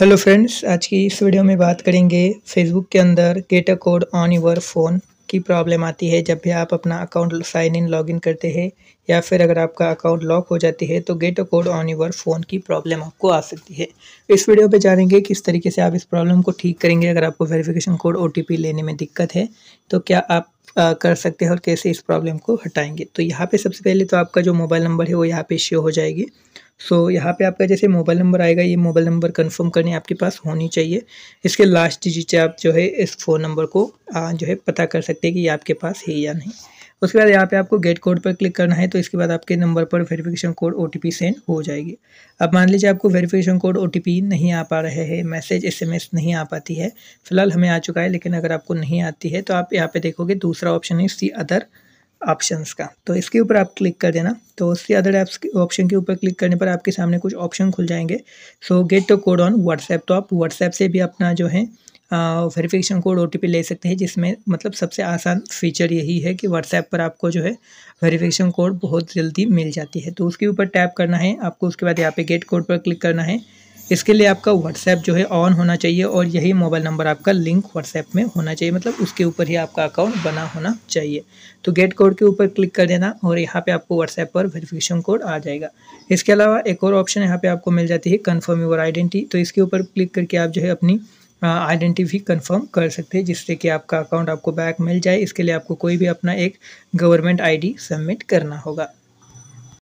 hello friends आज की इस वीडियो में बात करेंगे फेसबुक के अंदर get a code on your phone की प्रॉब्लम आती है जब भी आप अपना अकाउंट साइन इन लॉगिन करते हैं या फिर अगर आपका अकाउंट लॉक हो जाती है तो get a code on your phone की प्रॉब्लम आपको आ सकती है इस वीडियो पे जानेंगे किस तरीके से आप इस प्रॉब्लम को ठीक करेंगे अगर आपको वेरीफिकेशन कोड ओ लेने में दिक्कत है तो क्या आप आ, कर सकते हैं और कैसे इस प्रॉब्लम को हटाएंगे तो यहाँ पर सबसे पहले तो आपका जो मोबाइल नंबर है वो यहाँ पर शो हो जाएगी सो यहाँ पे आपका जैसे मोबाइल नंबर आएगा ये मोबाइल नंबर कंफर्म करने आपके पास होनी चाहिए इसके लास्ट डिजिट आप जो है इस फ़ोन नंबर को आ, जो है पता कर सकते हैं कि ये आपके पास है या नहीं उसके बाद यहाँ पे आपको गेट कोड पर क्लिक करना है तो इसके बाद आपके नंबर पर वेरिफिकेशन कोड ओ सेंड हो जाएगी अब मान लीजिए आपको वेरिफिकेशन कोड ओ नहीं आ पा रहे हैं मैसेज एस नहीं आ पाती है फिलहाल हमें आ चुका है लेकिन अगर आपको नहीं आती है तो आप यहाँ पर देखोगे दूसरा ऑप्शन है सी अदर ऑप्शंस का तो इसके ऊपर आप क्लिक कर देना तो उससे अदर ऐप्स के ऑप्शन के ऊपर क्लिक करने पर आपके सामने कुछ ऑप्शन खुल जाएंगे so get the code on WhatsApp तो आप व्हाट्सएप से भी अपना जो है वेरिफिकेशन कोड ओ ले सकते हैं जिसमें मतलब सबसे आसान फीचर यही है कि व्हाट्सएप पर आपको जो है वेरिफिकेशन कोड बहुत जल्दी मिल जाती है तो उसके ऊपर टैप करना है आपको उसके बाद यहाँ पे गेट कोड पर क्लिक करना है इसके लिए आपका व्हाट्सएप जो है ऑन होना चाहिए और यही मोबाइल नंबर आपका लिंक व्हाट्सएप में होना चाहिए मतलब उसके ऊपर ही आपका अकाउंट बना होना चाहिए तो गेट कोड के ऊपर क्लिक कर देना और यहाँ पे आपको व्हाट्सएप पर वेरिफिकेशन कोड आ जाएगा इसके अलावा एक और ऑप्शन यहाँ पे आपको मिल जाती है कन्फर्म यूर आइडेंटिटी तो इसके ऊपर क्लिक करके आप जो है अपनी आइडेंटिटी कन्फर्म कर सकते हैं जिससे कि आपका अकाउंट आपको बैक मिल जाए इसके लिए आपको कोई भी अपना एक गवर्नमेंट आई सबमिट करना होगा